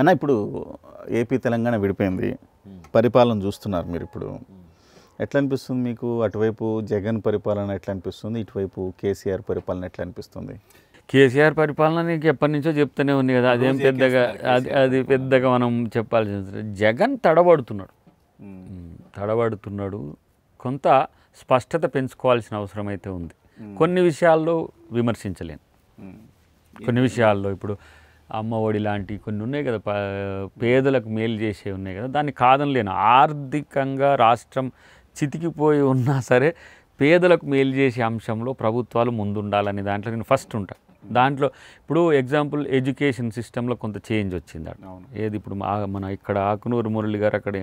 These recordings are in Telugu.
అన్న ఇప్పుడు ఏపీ తెలంగాణ విడిపోయింది పరిపాలన చూస్తున్నారు మీరు ఇప్పుడు ఎట్లా అనిపిస్తుంది మీకు అటువైపు జగన్ పరిపాలన ఎట్లా అనిపిస్తుంది ఇటువైపు కేసీఆర్ పరిపాలన ఎట్లా అనిపిస్తుంది కేసీఆర్ పరిపాలన నీకు ఎప్పటి నుంచో చెప్తూనే ఉంది కదా అదేం పెద్దగా అది అది పెద్దగా మనం చెప్పాల్సిన జగన్ తడబడుతున్నాడు తడబడుతున్నాడు కొంత స్పష్టత పెంచుకోవాల్సిన అవసరం అయితే ఉంది కొన్ని విషయాల్లో విమర్శించలేను కొన్ని విషయాల్లో ఇప్పుడు అమ్మ ఒడి లాంటి కొన్ని ఉన్నాయి కదా పేదలకు మేలు చేసే ఉన్నాయి కదా దాన్ని కాదనలేను ఆర్థికంగా రాష్ట్రం చితికిపోయి ఉన్నా సరే పేదలకు మేలు చేసే అంశంలో ప్రభుత్వాలు ముందుండాలని దాంట్లో నేను ఫస్ట్ ఉంటా దాంట్లో ఇప్పుడు ఎగ్జాంపుల్ ఎడ్యుకేషన్ సిస్టంలో కొంత చేంజ్ వచ్చింది అట ఏది ఇప్పుడు మన ఇక్కడ ఆకునూరు మురళి గారు అక్కడ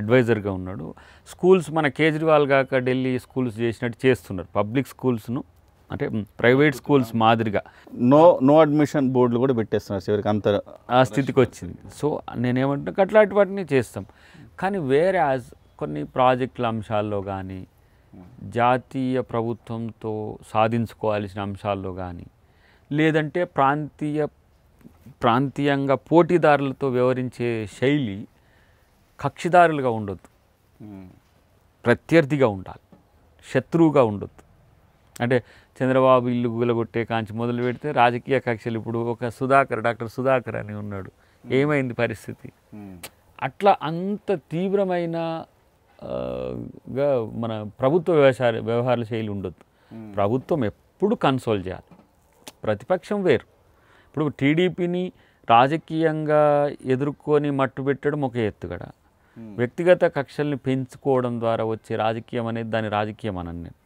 అడ్వైజర్గా ఉన్నాడు స్కూల్స్ మన కేజ్రీవాల్ కాక ఢిల్లీ స్కూల్స్ చేసినట్టు చేస్తున్నారు పబ్లిక్ స్కూల్స్ను అంటే ప్రైవేట్ స్కూల్స్ మాదిరిగా నో నో అడ్మిషన్ బోర్డులు కూడా పెట్టేస్తున్నారు చివరికి అంత ఆ స్థితికి వచ్చింది సో నేనేమంటున్నా అట్లాంటి వాటిని చేస్తాం కానీ వేరే యాజ్ కొన్ని ప్రాజెక్టుల అంశాల్లో కానీ జాతీయ ప్రభుత్వంతో సాధించుకోవాల్సిన అంశాల్లో కానీ లేదంటే ప్రాంతీయ ప్రాంతీయంగా పోటీదారులతో వ్యవహరించే శైలి కక్షిదారులుగా ఉండొద్దు hmm. ప్రత్యర్థిగా ఉండాలి శత్రువుగా ఉండొద్దు అంటే చంద్రబాబు ఇల్లు గులగొట్టే కాంచి మొదలు పెడితే రాజకీయ కక్షలు ఇప్పుడు ఒక సుధాకర్ డాక్టర్ సుధాకర్ అని ఉన్నాడు ఏమైంది పరిస్థితి అట్లా అంత తీవ్రమైన గా మన ప్రభుత్వ వ్యవసాయ వ్యవహార శైలి ఉండొద్దు ప్రభుత్వం ఎప్పుడు కన్సోల్ చేయాలి ప్రతిపక్షం వేరు ఇప్పుడు టీడీపీని రాజకీయంగా ఎదుర్కొని మట్టు పెట్టడం ఒక ఎత్తుగడ వ్యక్తిగత కక్షల్ని పెంచుకోవడం ద్వారా వచ్చే రాజకీయం అనేది దాని రాజకీయం అనని నేను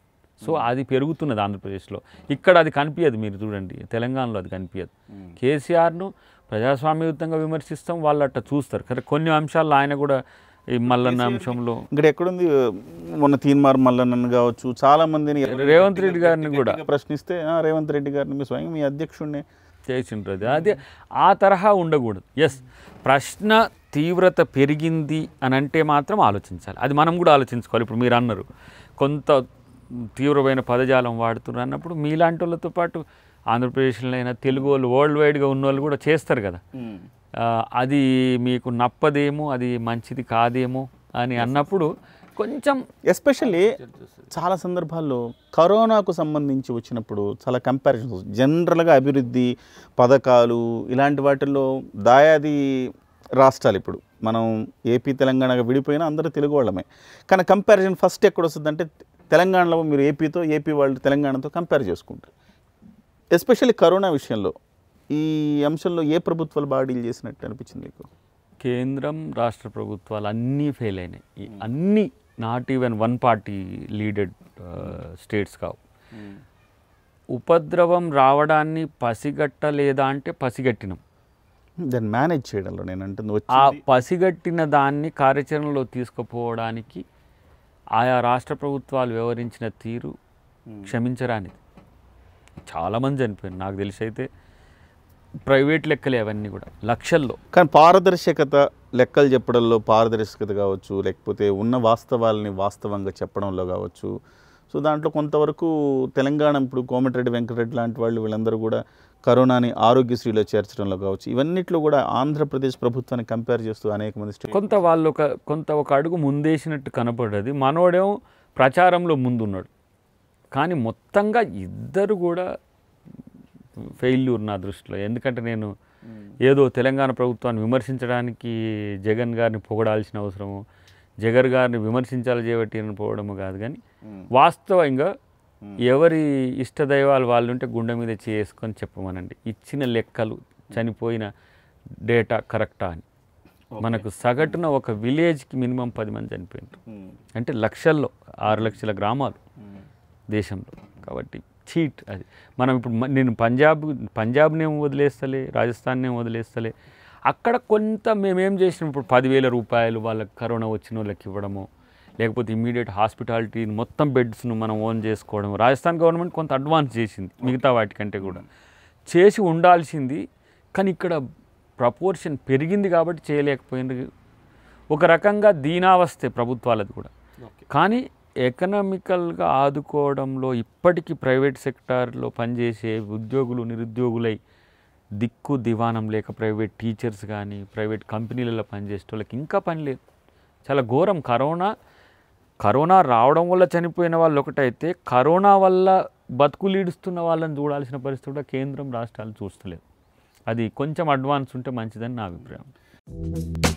సో అది పెరుగుతున్నది ఆంధ్రప్రదేశ్లో ఇక్కడ అది కనిపించదు మీరు చూడండి తెలంగాణలో అది కనిపించదు కేసీఆర్ను ప్రజాస్వామ్యయుతంగా విమర్శిస్తాం వాళ్ళు అట్ట చూస్తారు కదా కొన్ని అంశాల్లో ఆయన కూడా ఈ మల్లన్న అంశంలో ఇక్కడ ఎక్కడుంది మొన్న తీన్మార్ మల్లన్న కావచ్చు చాలా మందిని రేవంత్ రెడ్డి గారిని కూడా ప్రశ్నిస్తే రేవంత్ రెడ్డి గారిని మీ స్వయం మీ అధ్యక్షుడిని ఉంటుంది అదే ఆ తరహా ఉండకూడదు ఎస్ ప్రశ్న తీవ్రత పెరిగింది అని అంటే మాత్రం ఆలోచించాలి అది మనం కూడా ఆలోచించుకోవాలి ఇప్పుడు మీరు అన్నారు కొంత తీవ్రమైన పదజాలం వాడుతున్నారు అన్నప్పుడు మీలాంటి వాళ్ళతో పాటు ఆంధ్రప్రదేశ్లో అయినా తెలుగు వాళ్ళు వరల్డ్ వైడ్గా ఉన్న వాళ్ళు కూడా చేస్తారు కదా అది మీకు నప్పదేమో అది మంచిది కాదేమో అని అన్నప్పుడు కొంచెం ఎస్పెషల్లీ చాలా సందర్భాల్లో కరోనాకు సంబంధించి వచ్చినప్పుడు చాలా కంపారిజన్ జనరల్గా అభివృద్ధి పథకాలు ఇలాంటి వాటిల్లో దాయాది రాష్ట్రాలు ఇప్పుడు మనం ఏపీ తెలంగాణగా విడిపోయినా అందరూ తెలుగు వాళ్ళమే కానీ కంపారిజన్ ఫస్ట్ ఎక్కడ వస్తుందంటే తెలంగాణలో మీరు ఏపీతో ఏపీ వాళ్ళు తెలంగాణతో కంపేర్ చేసుకుంటారు ఎస్పెషల్లీ కరోనా విషయంలో ఈ అంశంలో ఏ ప్రభుత్వాలు బాగా డీల్ చేసినట్టు అనిపించింది మీకు కేంద్రం రాష్ట్ర ప్రభుత్వాలు అన్నీ ఫెయిల్ అయినాయి అన్నీ not even one party leaded states కావు hmm. ఉపద్రవం రావడాన్ని పసిగట్టలేదా అంటే పసిగట్టినాం దాన్ని మేనేజ్ చేయడంలో నేను అంటే ఆ పసిగట్టిన దాన్ని కార్యాచరణలో తీసుకుపోవడానికి ఆయా రాష్ట్ర ప్రభుత్వాలు వివరించిన తీరు hmm. క్షమించరానిది చాలామంది చనిపోయింది నాకు తెలిసి అయితే ప్రైవేట్ లెక్కలే అవన్నీ కూడా లక్షల్లో కానీ పారదర్శకత లెక్కలు చెప్పడంలో పారదర్శకత కావచ్చు లేకపోతే ఉన్న వాస్తవాలని వాస్తవంగా చెప్పడంలో కావచ్చు సో దాంట్లో కొంతవరకు తెలంగాణ ఇప్పుడు కోమటిరెడ్డి వెంకటరెడ్డి లాంటి వాళ్ళు వీళ్ళందరూ కూడా కరోనాని ఆరోగ్యశ్రీలో చేర్చడంలో కావచ్చు ఇవన్నిట్లో కూడా ఆంధ్రప్రదేశ్ ప్రభుత్వాన్ని కంపేర్ చేస్తూ అనేక మంది కొంత వాళ్ళు ఒక కొంత ఒక అడుగు ముందేసినట్టు కనపడేది మనోడేం ప్రచారంలో ముందున్నాడు కానీ మొత్తంగా ఇద్దరు కూడా ఫెయిల్యూర్ నా దృష్టిలో ఎందుకంటే నేను ఏదో తెలంగాణ ప్రభుత్వాన్ని విమర్శించడానికి జగన్ గారిని పొగడాల్సిన అవసరము జగర్ గారిని విమర్శించాలి చేయబట్టి పోవడము కాదు కానీ వాస్తవంగా ఎవరి ఇష్ట దైవాలు వాళ్ళు ఉంటే గుండె మీద చేసుకొని చెప్పమనండి ఇచ్చిన లెక్కలు చనిపోయిన డేటా కరెక్టా అని మనకు సగటున ఒక విలేజ్కి మినిమం పది మంది చనిపోయినారు అంటే లక్షల్లో ఆరు లక్షల గ్రామాలు దేశంలో కాబట్టి చీట్ అది మనం ఇప్పుడు నేను పంజాబ్ పంజాబ్నేం వదిలేస్తలే రాజస్థాన్నేం వదిలేస్తలే అక్కడ కొంత మేమేం చేసినాం ఇప్పుడు పదివేల రూపాయలు వాళ్ళకి కరోనా వచ్చిన వాళ్ళకి ఇవ్వడము లేకపోతే ఇమీడియట్ హాస్పిటాలిటీ మొత్తం బెడ్స్ను మనం ఓన్ చేసుకోవడం రాజస్థాన్ గవర్నమెంట్ కొంత అడ్వాన్స్ చేసింది మిగతా వాటికంటే కూడా చేసి ఉండాల్సింది కానీ ఇక్కడ ప్రపోర్షన్ పెరిగింది కాబట్టి చేయలేకపోయింది ఒక రకంగా దీనావస్థే ప్రభుత్వాలది కూడా కానీ ఎకనామికల్గా ఆదుకోవడంలో ఇప్పటికీ ప్రైవేట్ సెక్టార్లో పనిచేసే ఉద్యోగులు నిరుద్యోగులై దిక్కు దివానం లేక ప్రైవేట్ టీచర్స్ కానీ ప్రైవేట్ కంపెనీలలో వాళ్ళకి ఇంకా పని లేదు చాలా ఘోరం కరోనా కరోనా రావడం వల్ల చనిపోయిన వాళ్ళు ఒకటైతే కరోనా వల్ల బతుకులు ఈడుస్తున్న వాళ్ళని చూడాల్సిన పరిస్థితి కూడా కేంద్రం రాష్ట్రాలు చూస్తలేదు అది కొంచెం అడ్వాన్స్ ఉంటే మంచిదని నా అభిప్రాయం